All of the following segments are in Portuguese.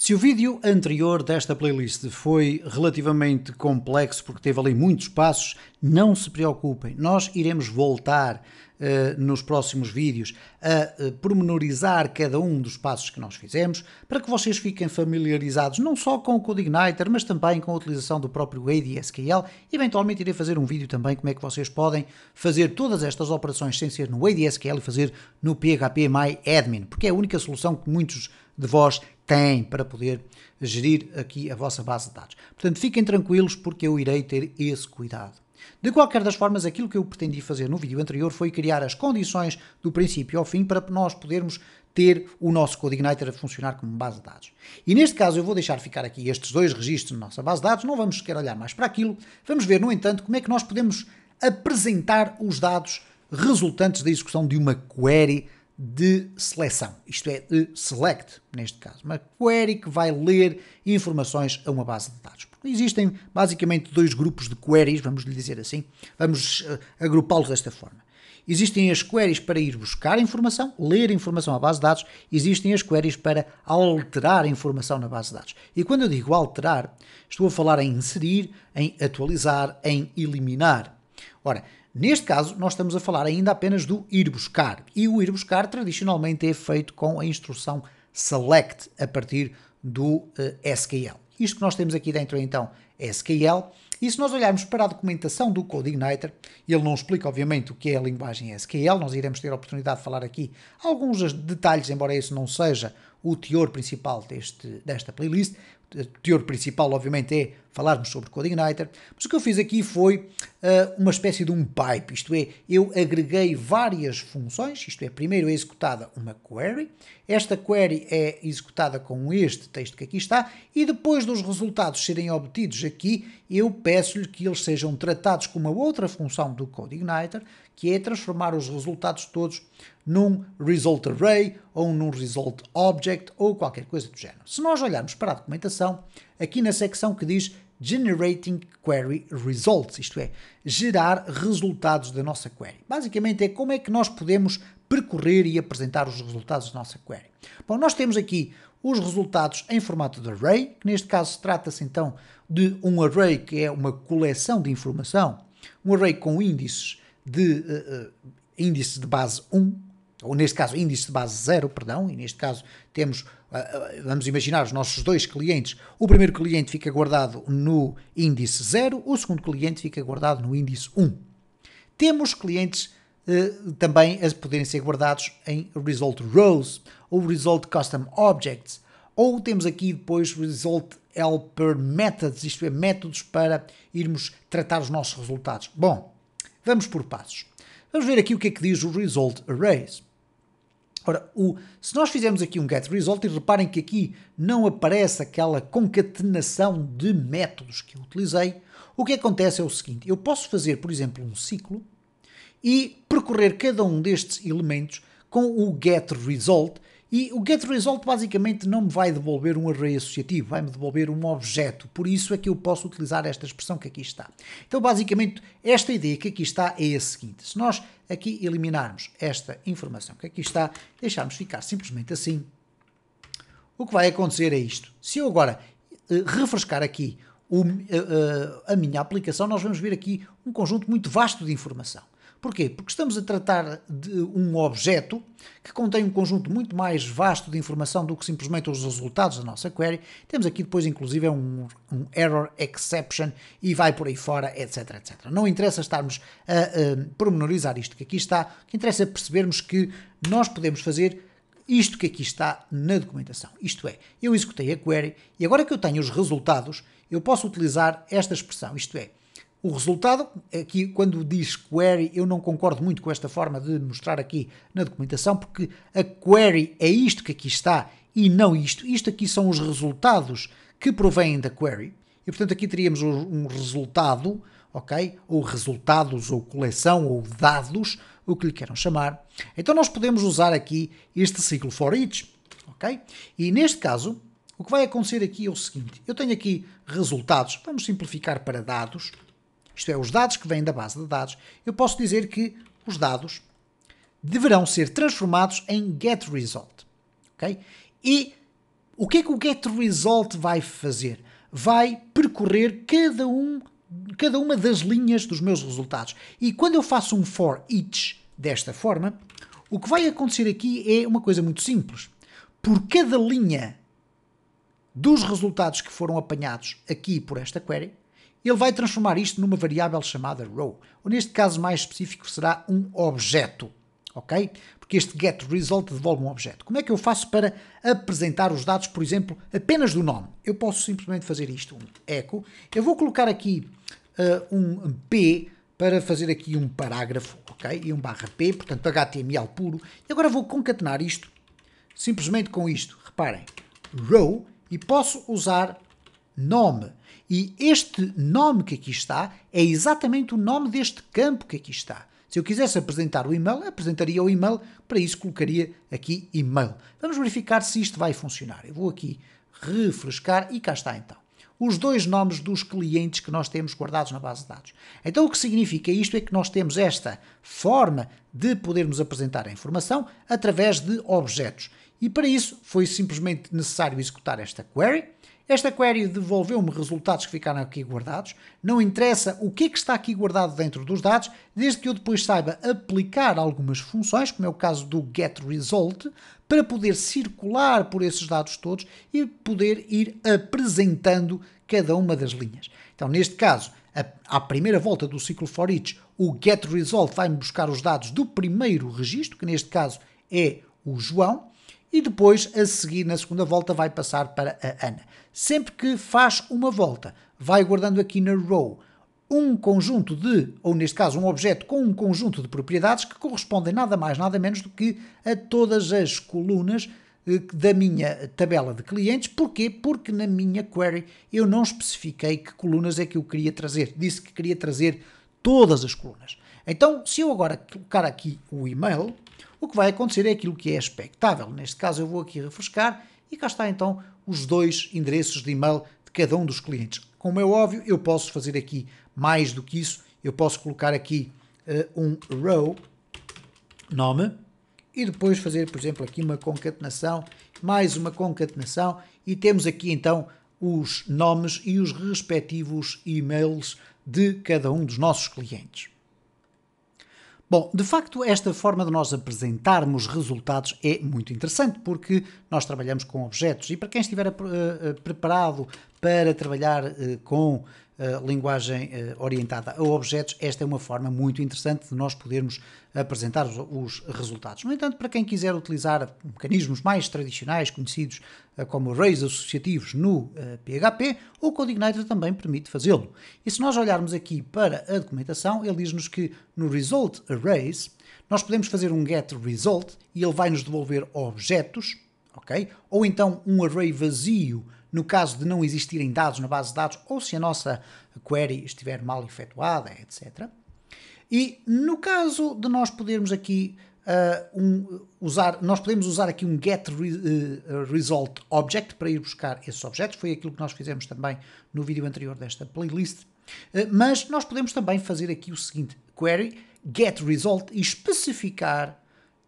Se o vídeo anterior desta playlist foi relativamente complexo porque teve ali muitos passos, não se preocupem, nós iremos voltar eh, nos próximos vídeos a eh, pormenorizar cada um dos passos que nós fizemos, para que vocês fiquem familiarizados não só com o CodeIgniter, mas também com a utilização do próprio ADSQL. Eventualmente irei fazer um vídeo também como é que vocês podem fazer todas estas operações sem ser no ADSQL e fazer no PHP MyAdmin, porque é a única solução que muitos de vós têm para poder gerir aqui a vossa base de dados. Portanto, fiquem tranquilos porque eu irei ter esse cuidado. De qualquer das formas, aquilo que eu pretendi fazer no vídeo anterior foi criar as condições do princípio ao fim para nós podermos ter o nosso CodeIgniter a funcionar como base de dados. E neste caso eu vou deixar ficar aqui estes dois registros na nossa base de dados, não vamos sequer olhar mais para aquilo, vamos ver, no entanto, como é que nós podemos apresentar os dados resultantes da execução de uma query de seleção, isto é, de select, neste caso. Uma query que vai ler informações a uma base de dados. Porque existem basicamente dois grupos de queries, vamos lhe dizer assim, vamos eh, agrupá-los desta forma. Existem as queries para ir buscar informação, ler informação à base de dados, existem as queries para alterar informação na base de dados. E quando eu digo alterar, estou a falar em inserir, em atualizar, em eliminar. Ora, neste caso, nós estamos a falar ainda apenas do ir buscar. E o ir buscar tradicionalmente é feito com a instrução select a partir do uh, eh, SQL. Isto que nós temos aqui dentro então é SQL. E se nós olharmos para a documentação do CodeIgniter, ele não explica, obviamente, o que é a linguagem SQL, nós iremos ter a oportunidade de falar aqui alguns detalhes, embora isso não seja o teor principal deste, desta playlist, teor principal, obviamente, é falarmos sobre Code Igniter, mas o que eu fiz aqui foi uh, uma espécie de um pipe, isto é, eu agreguei várias funções, isto é, primeiro é executada uma query, esta query é executada com este texto que aqui está, e depois dos resultados serem obtidos aqui, eu peço-lhe que eles sejam tratados com uma outra função do Code Igniter, que é transformar os resultados todos num result array ou num result object ou qualquer coisa do género. Se nós olharmos para a documentação, aqui na secção que diz Generating Query Results, isto é, gerar resultados da nossa query. Basicamente é como é que nós podemos percorrer e apresentar os resultados da nossa query. Bom, nós temos aqui os resultados em formato de array, que neste caso trata-se então de um array que é uma coleção de informação, um array com índices de uh, índice de base 1, ou neste caso índice de base 0, perdão, e neste caso temos, uh, vamos imaginar os nossos dois clientes, o primeiro cliente fica guardado no índice 0, o segundo cliente fica guardado no índice 1. Temos clientes uh, também a poderem ser guardados em Result Rows, ou Result Custom Objects, ou temos aqui depois Result Helper Methods, isto é, métodos para irmos tratar os nossos resultados. Bom, Vamos por passos. Vamos ver aqui o que é que diz o Result Arrays. Ora, o, se nós fizermos aqui um getResult, e reparem que aqui não aparece aquela concatenação de métodos que eu utilizei, o que acontece é o seguinte, eu posso fazer, por exemplo, um ciclo e percorrer cada um destes elementos com o getResult e o getResult basicamente não me vai devolver um array associativo, vai-me devolver um objeto. Por isso é que eu posso utilizar esta expressão que aqui está. Então, basicamente, esta ideia que aqui está é a seguinte. Se nós aqui eliminarmos esta informação que aqui está, deixarmos ficar simplesmente assim, o que vai acontecer é isto. Se eu agora uh, refrescar aqui o, uh, uh, a minha aplicação, nós vamos ver aqui um conjunto muito vasto de informação. Porquê? Porque estamos a tratar de um objeto que contém um conjunto muito mais vasto de informação do que simplesmente os resultados da nossa query. Temos aqui depois, inclusive, é um, um error exception e vai por aí fora, etc, etc. Não interessa estarmos a, a pormenorizar isto que aqui está, o que interessa é percebermos que nós podemos fazer isto que aqui está na documentação. Isto é, eu executei a query e agora que eu tenho os resultados, eu posso utilizar esta expressão, isto é, o resultado, aqui é quando diz query, eu não concordo muito com esta forma de mostrar aqui na documentação, porque a query é isto que aqui está e não isto. Isto aqui são os resultados que provêm da query. E portanto aqui teríamos um resultado, ok? Ou resultados, ou coleção, ou dados, o que lhe queiram chamar. Então nós podemos usar aqui este ciclo for each, ok? E neste caso, o que vai acontecer aqui é o seguinte: eu tenho aqui resultados, vamos simplificar para dados, isto é, os dados que vêm da base de dados, eu posso dizer que os dados deverão ser transformados em getResult. Okay? E o que é que o getResult vai fazer? Vai percorrer cada, um, cada uma das linhas dos meus resultados. E quando eu faço um for each desta forma, o que vai acontecer aqui é uma coisa muito simples. Por cada linha dos resultados que foram apanhados aqui por esta query, ele vai transformar isto numa variável chamada row, ou neste caso mais específico será um objeto, ok? Porque este getResult devolve um objeto. Como é que eu faço para apresentar os dados, por exemplo, apenas do nome? Eu posso simplesmente fazer isto, um echo. Eu vou colocar aqui uh, um p para fazer aqui um parágrafo, ok? E um barra p, portanto HTML puro. E agora vou concatenar isto simplesmente com isto. Reparem, row, e posso usar nome. E este nome que aqui está é exatamente o nome deste campo que aqui está. Se eu quisesse apresentar o e-mail, apresentaria o e-mail, para isso colocaria aqui e-mail. Vamos verificar se isto vai funcionar. Eu vou aqui refrescar e cá está então. Os dois nomes dos clientes que nós temos guardados na base de dados. Então o que significa isto é que nós temos esta forma de podermos apresentar a informação através de objetos. E para isso foi simplesmente necessário executar esta query esta query devolveu-me resultados que ficaram aqui guardados. Não interessa o que é que está aqui guardado dentro dos dados, desde que eu depois saiba aplicar algumas funções, como é o caso do getResult, para poder circular por esses dados todos e poder ir apresentando cada uma das linhas. Então, neste caso, à primeira volta do ciclo for each, o getResult vai-me buscar os dados do primeiro registro, que neste caso é o João, e depois, a seguir, na segunda volta, vai passar para a Ana. Sempre que faz uma volta, vai guardando aqui na row um conjunto de, ou neste caso, um objeto com um conjunto de propriedades que correspondem nada mais, nada menos do que a todas as colunas eh, da minha tabela de clientes. Porquê? Porque na minha query eu não especifiquei que colunas é que eu queria trazer. Disse que queria trazer todas as colunas. Então, se eu agora colocar aqui o e-mail, o que vai acontecer é aquilo que é expectável. Neste caso, eu vou aqui refrescar e cá está então os dois endereços de e-mail de cada um dos clientes. Como é óbvio, eu posso fazer aqui mais do que isso. Eu posso colocar aqui uh, um row nome e depois fazer, por exemplo, aqui uma concatenação, mais uma concatenação e temos aqui então os nomes e os respectivos e-mails de cada um dos nossos clientes. Bom, de facto, esta forma de nós apresentarmos resultados é muito interessante, porque nós trabalhamos com objetos e para quem estiver uh, preparado para trabalhar uh, com uh, linguagem eh, orientada a objetos, esta é uma forma muito interessante de nós podermos apresentar os, os resultados. No entanto, para quem quiser utilizar mecanismos mais tradicionais, conhecidos como arrays associativos no PHP, o CodeIgniter também permite fazê-lo. E se nós olharmos aqui para a documentação, ele diz-nos que no result arrays nós podemos fazer um get result e ele vai nos devolver objetos ok? Ou então um array vazio no caso de não existirem dados na base de dados ou se a nossa query estiver mal efetuada, etc. E no caso de nós podermos aqui uh, um, usar, nós podemos usar aqui um get re, uh, result object para ir buscar esses objetos, foi aquilo que nós fizemos também no vídeo anterior desta playlist. Uh, mas nós podemos também fazer aqui o seguinte query get result e especificar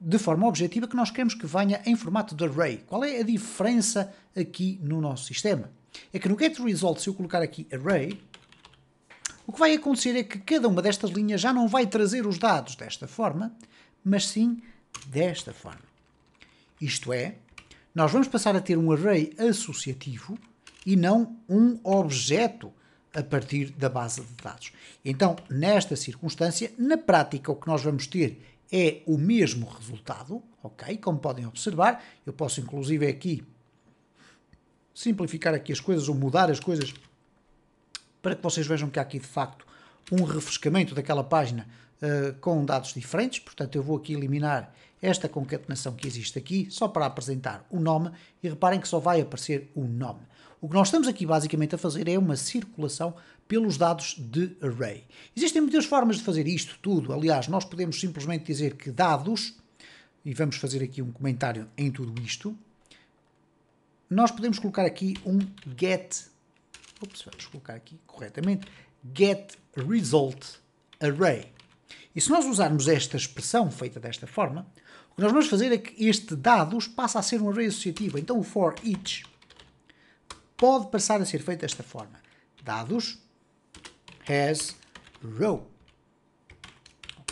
de forma objetiva que nós queremos que venha em formato de array. Qual é a diferença aqui no nosso sistema? É que no getResult, se eu colocar aqui array, o que vai acontecer é que cada uma destas linhas já não vai trazer os dados desta forma, mas sim desta forma. Isto é, nós vamos passar a ter um array associativo e não um objeto a partir da base de dados. Então, nesta circunstância, na prática, o que nós vamos ter é o mesmo resultado, ok? Como podem observar, eu posso inclusive aqui simplificar aqui as coisas ou mudar as coisas para que vocês vejam que há aqui de facto um refrescamento daquela página uh, com dados diferentes, portanto eu vou aqui eliminar esta concatenação que existe aqui, só para apresentar o nome, e reparem que só vai aparecer o nome. O que nós estamos aqui basicamente a fazer é uma circulação pelos dados de array. Existem muitas formas de fazer isto tudo. Aliás, nós podemos simplesmente dizer que dados, e vamos fazer aqui um comentário em tudo isto, nós podemos colocar aqui um get, ops, vamos colocar aqui corretamente, get result array. E se nós usarmos esta expressão feita desta forma, o que nós vamos fazer é que este dados passa a ser um array associativo. Então o for each pode passar a ser feito desta forma. Dados has row.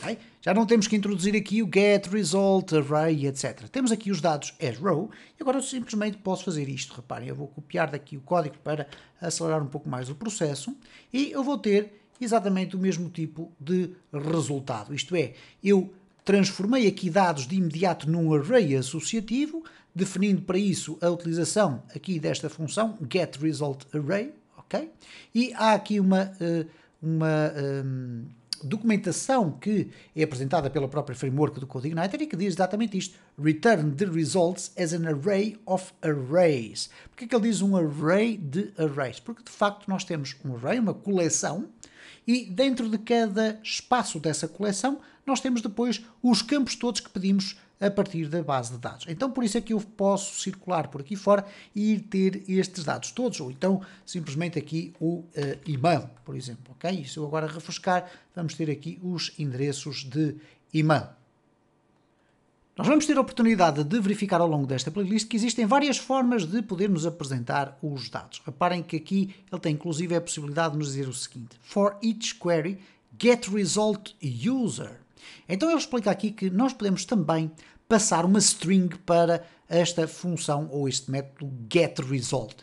Okay? Já não temos que introduzir aqui o get, result, array, etc. Temos aqui os dados as row e agora eu simplesmente posso fazer isto. Reparem, eu vou copiar daqui o código para acelerar um pouco mais o processo e eu vou ter exatamente o mesmo tipo de resultado. Isto é, eu transformei aqui dados de imediato num array associativo, definindo para isso a utilização aqui desta função getResultArray, ok? E há aqui uma, eh, uma um, eh, documentação que é apresentada pela própria framework do CodeIgniter e que diz exatamente isto, return the results as an array of arrays. Porquê que ele diz um array de arrays? Porque de facto nós temos um array, uma coleção, e dentro de cada espaço dessa coleção nós temos depois os campos todos que pedimos a partir da base de dados. Então, por isso é que eu posso circular por aqui fora e ir ter estes dados todos, ou então simplesmente aqui o uh, e-mail, por exemplo. Ok? E se eu agora refrescar, vamos ter aqui os endereços de e-mail. Nós vamos ter a oportunidade de verificar ao longo desta playlist que existem várias formas de podermos apresentar os dados. Reparem que aqui ele tem inclusive a possibilidade de nos dizer o seguinte: for each query, get result user. Então ele explica aqui que nós podemos também passar uma string para esta função ou este método getResult,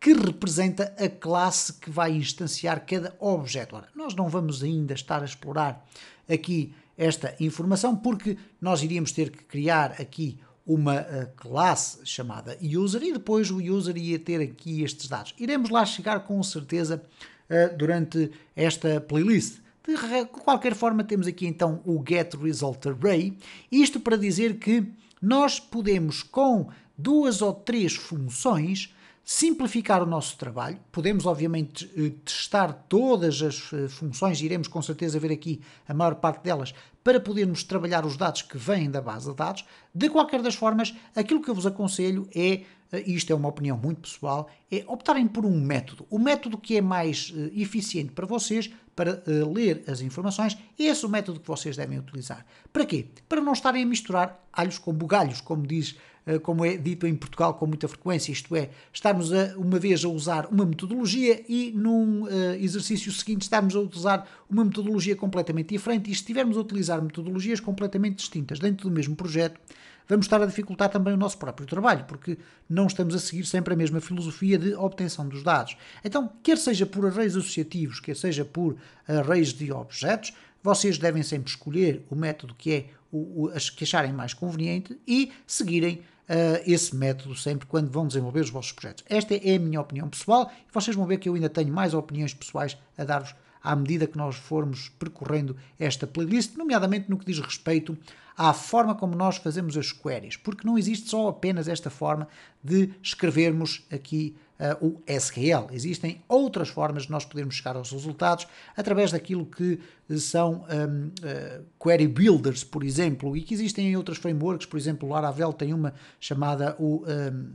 que representa a classe que vai instanciar cada objeto. Ora, nós não vamos ainda estar a explorar aqui esta informação, porque nós iríamos ter que criar aqui uma eh, classe chamada user e depois o user ia ter aqui estes dados. Iremos lá chegar com certeza eh, durante esta playlist. De qualquer forma, temos aqui então o get result array, isto para dizer que nós podemos com duas ou três funções simplificar o nosso trabalho. Podemos, obviamente, eh, testar todas as eh, funções, iremos com certeza ver aqui a maior parte delas, para podermos trabalhar os dados que vêm da base de dados. De qualquer das formas, aquilo que eu vos aconselho é, eh, e isto é uma opinião muito pessoal, é optarem por um método. O método que é mais eficiente para vocês, para ler as informações, é esse é o método que vocês devem utilizar. Para quê? Para não estarem a misturar alhos com bugalhos, como diz eh, como é dito em Portugal com muita frequência, isto é, estarmos a, uma vez a usar uma metodologia e num uh, exercício seguinte estarmos a utilizar uma metodologia completamente diferente e se estivermos a utilizar metodologias completamente distintas dentro do mesmo projeto, vamos estar a dificultar também o nosso próprio trabalho, porque não estamos a seguir sempre a mesma filosofia de obtenção dos dados. Então, quer seja por arrays associativos, quer seja por arrays de objetos, vocês devem sempre escolher o método que é o, o, que acharem mais conveniente e seguirem uh, esse método sempre quando vão desenvolver os vossos projetos. Esta é a minha opinião pessoal e vocês vão ver que eu ainda tenho mais opiniões pessoais a dar-vos à medida que nós formos percorrendo esta playlist, nomeadamente no que diz respeito à forma como nós fazemos as queries, porque não existe só apenas esta forma de escrevermos aqui uh, o SQL. Existem outras formas de nós podermos chegar aos resultados através daquilo que são um, ehm, uh, eh, query builders, por exemplo, e que existem em outros frameworks, por exemplo, o Laravel tem uma chamada o um, ehm,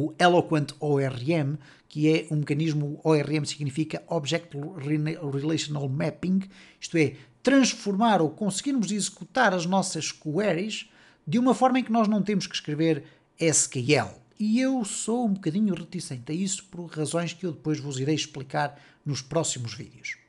o Eloquent ORM, que é um mecanismo, ORM significa Object Relational Mapping, isto é, transformar ou conseguirmos executar as nossas queries de uma forma em que nós não temos que escrever SQL. E eu sou um bocadinho reticente a isso por razões que eu depois vos irei explicar nos próximos vídeos.